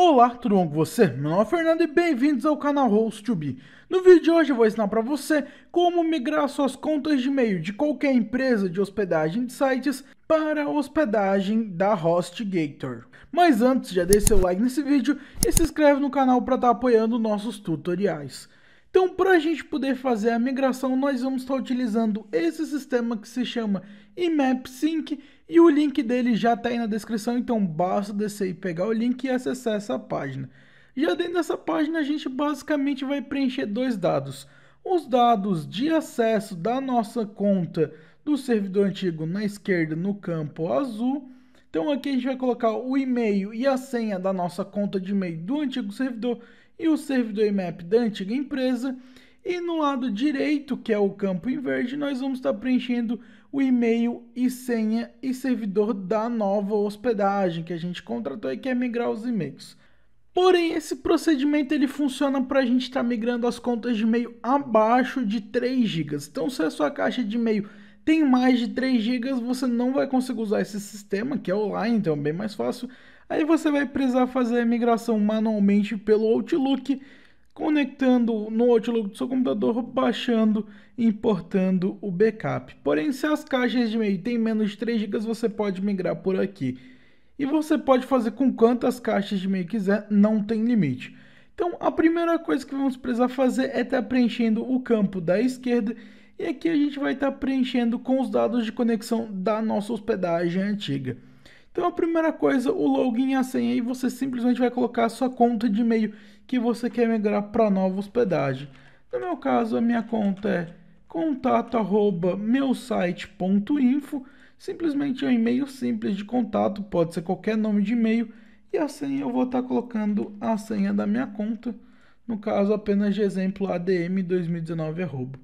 Olá, tudo bom com você? Meu nome é Fernando e bem-vindos ao canal host be No vídeo de hoje eu vou ensinar para você como migrar suas contas de e-mail de qualquer empresa de hospedagem de sites para a hospedagem da HostGator. Mas antes, já deixe seu like nesse vídeo e se inscreve no canal para estar tá apoiando nossos tutoriais. Então, para a gente poder fazer a migração, nós vamos estar tá utilizando esse sistema que se chama IMAP Sync e o link dele já está aí na descrição, então basta descer e pegar o link e acessar essa página. Já dentro dessa página a gente basicamente vai preencher dois dados. Os dados de acesso da nossa conta do servidor antigo na esquerda no campo azul. Então aqui a gente vai colocar o e-mail e a senha da nossa conta de e-mail do antigo servidor e o servidor IMAP da antiga empresa. E no lado direito, que é o campo em verde, nós vamos estar preenchendo o e-mail e senha e servidor da nova hospedagem que a gente contratou e quer migrar os e-mails. Porém, esse procedimento ele funciona para a gente estar tá migrando as contas de e-mail abaixo de 3 GB. Então, se a sua caixa de e-mail tem mais de 3 GB, você não vai conseguir usar esse sistema, que é online, então é bem mais fácil. Aí você vai precisar fazer a migração manualmente pelo Outlook conectando no no Outlook do seu computador, baixando e importando o backup. Porém, se as caixas de e-mail têm menos de 3 GB, você pode migrar por aqui. E você pode fazer com quantas caixas de e-mail quiser, não tem limite. Então, a primeira coisa que vamos precisar fazer é estar tá preenchendo o campo da esquerda e aqui a gente vai estar tá preenchendo com os dados de conexão da nossa hospedagem antiga. Então a primeira coisa, o login e a senha, e você simplesmente vai colocar a sua conta de e-mail que você quer migrar para nova hospedagem. No meu caso, a minha conta é contato@meusite.info. Simplesmente é um e-mail simples de contato, pode ser qualquer nome de e-mail, e a senha eu vou estar tá colocando a senha da minha conta, no caso apenas de exemplo adm2019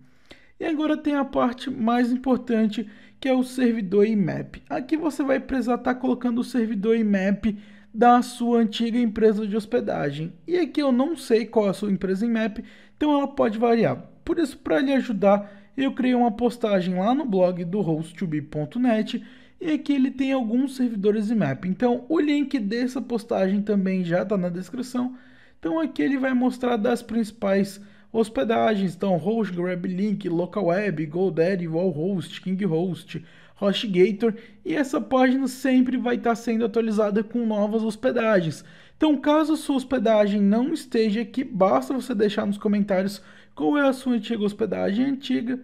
E agora tem a parte mais importante que é o servidor IMAP. Aqui você vai precisar estar tá colocando o servidor IMAP da sua antiga empresa de hospedagem. E aqui eu não sei qual é a sua empresa IMAP, então ela pode variar. Por isso, para lhe ajudar, eu criei uma postagem lá no blog do host2b.net e aqui ele tem alguns servidores IMAP. Então, o link dessa postagem também já está na descrição. Então, aqui ele vai mostrar das principais Hospedagens estão HostGrab Link, LocalWeb, GoDaddy, Wallhost, KingHost, HostGator e essa página sempre vai estar sendo atualizada com novas hospedagens. Então, caso sua hospedagem não esteja aqui, basta você deixar nos comentários qual é a sua antiga hospedagem antiga,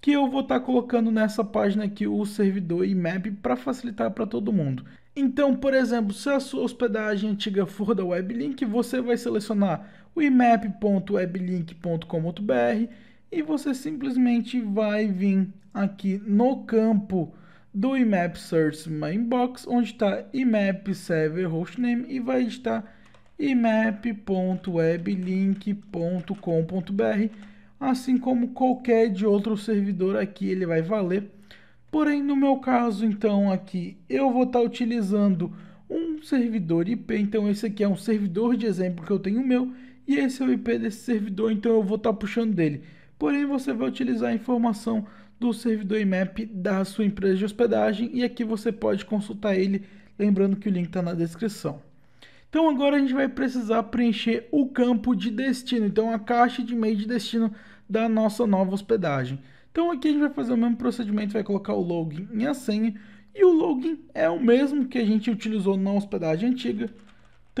que eu vou estar colocando nessa página aqui o servidor e map para facilitar para todo mundo. Então, por exemplo, se a sua hospedagem antiga for da Weblink, você vai selecionar o imap.weblink.com.br e você simplesmente vai vir aqui no campo do IMAP Search My Inbox, onde está IMAP Server Hostname e vai estar imap.weblink.com.br, assim como qualquer de outro servidor aqui ele vai valer. Porém, no meu caso, então, aqui eu vou estar tá utilizando um servidor IP, então esse aqui é um servidor de exemplo que eu tenho meu, e esse é o IP desse servidor, então eu vou estar tá puxando dele. Porém, você vai utilizar a informação do servidor IMAP da sua empresa de hospedagem e aqui você pode consultar ele, lembrando que o link está na descrição. Então agora a gente vai precisar preencher o campo de destino, então a caixa de e-mail de destino da nossa nova hospedagem. Então aqui a gente vai fazer o mesmo procedimento, vai colocar o login e a senha, e o login é o mesmo que a gente utilizou na hospedagem antiga,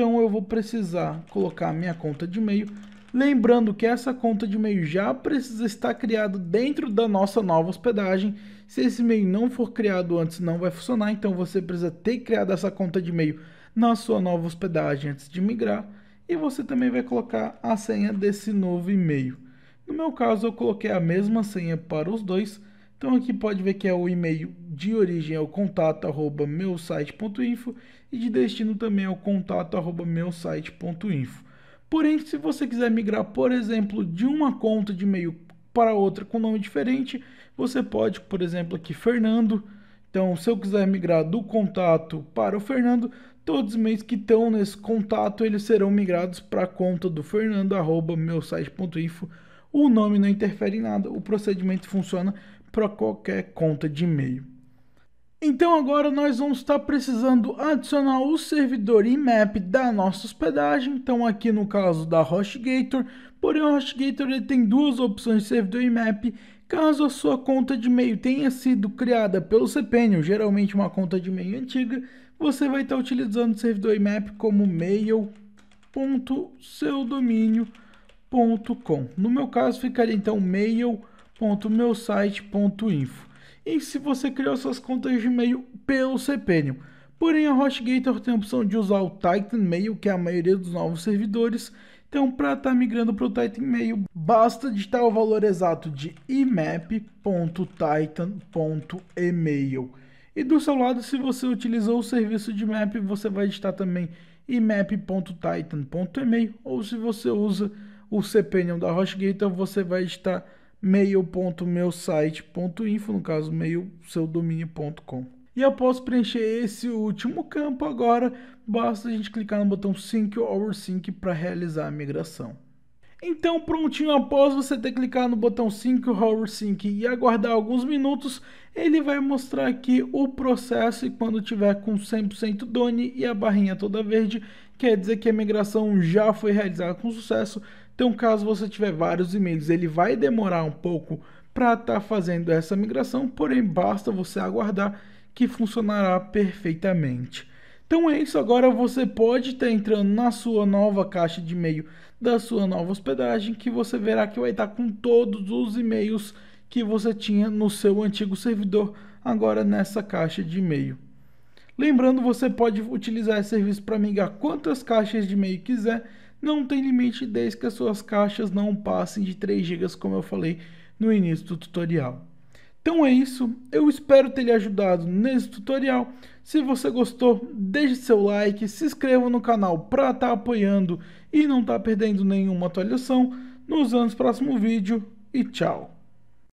então eu vou precisar colocar minha conta de e-mail. Lembrando que essa conta de e-mail já precisa estar criada dentro da nossa nova hospedagem. Se esse e-mail não for criado antes, não vai funcionar. Então você precisa ter criado essa conta de e-mail na sua nova hospedagem antes de migrar. E você também vai colocar a senha desse novo e-mail. No meu caso, eu coloquei a mesma senha para os dois. Então aqui pode ver que é o e-mail de origem é o contato arroba meusite.info e de destino também é o contato arroba meusite.info. Porém, se você quiser migrar, por exemplo, de uma conta de e-mail para outra com nome diferente, você pode, por exemplo, aqui Fernando. Então, se eu quiser migrar do contato para o Fernando, todos os e-mails que estão nesse contato, eles serão migrados para a conta do Fernando, arroba meusite.info. O nome não interfere em nada, o procedimento funciona para qualquer conta de e-mail. Então agora nós vamos estar tá precisando adicionar o servidor IMAP da nossa hospedagem, então aqui no caso da HostGator, porém o HostGator ele tem duas opções de servidor IMAP, caso a sua conta de e-mail tenha sido criada pelo cPanel, geralmente uma conta de e-mail antiga, você vai estar tá utilizando o servidor IMAP como mail.seudomínio.com. No meu caso ficaria então mail.seudomínio.com www.meusite.info e se você criou suas contas de e-mail pelo cPanel. Porém, a HostGator tem a opção de usar o Titan Mail, que é a maioria dos novos servidores. Então, para estar tá migrando para o Titan Mail, basta digitar o valor exato de imap.titan.email. E do seu lado, se você utilizou o serviço de map, você vai digitar também imap.titan.email, ou se você usa o cPanel da HostGator, você vai digitar mail.meusite.info, no caso, meio seu domínio.com. E após preencher esse último campo agora, basta a gente clicar no botão Sync or Sync para realizar a migração. Então, prontinho, após você ter clicado no botão Sync or Sync e aguardar alguns minutos, ele vai mostrar aqui o processo e quando tiver com 100% Done e a barrinha toda verde, quer dizer que a migração já foi realizada com sucesso, então, caso você tiver vários e-mails, ele vai demorar um pouco para estar tá fazendo essa migração, porém basta você aguardar que funcionará perfeitamente. Então é isso, agora você pode estar tá entrando na sua nova caixa de e-mail da sua nova hospedagem, que você verá que vai estar tá com todos os e-mails que você tinha no seu antigo servidor, agora nessa caixa de e-mail. Lembrando, você pode utilizar esse serviço para migrar quantas caixas de e-mail quiser, não tem limite desde que as suas caixas não passem de 3 GB, como eu falei no início do tutorial. Então é isso, eu espero ter lhe ajudado nesse tutorial. Se você gostou, deixe seu like, se inscreva no canal para estar tá apoiando e não estar tá perdendo nenhuma atualização. Nos anos próximo vídeo e tchau!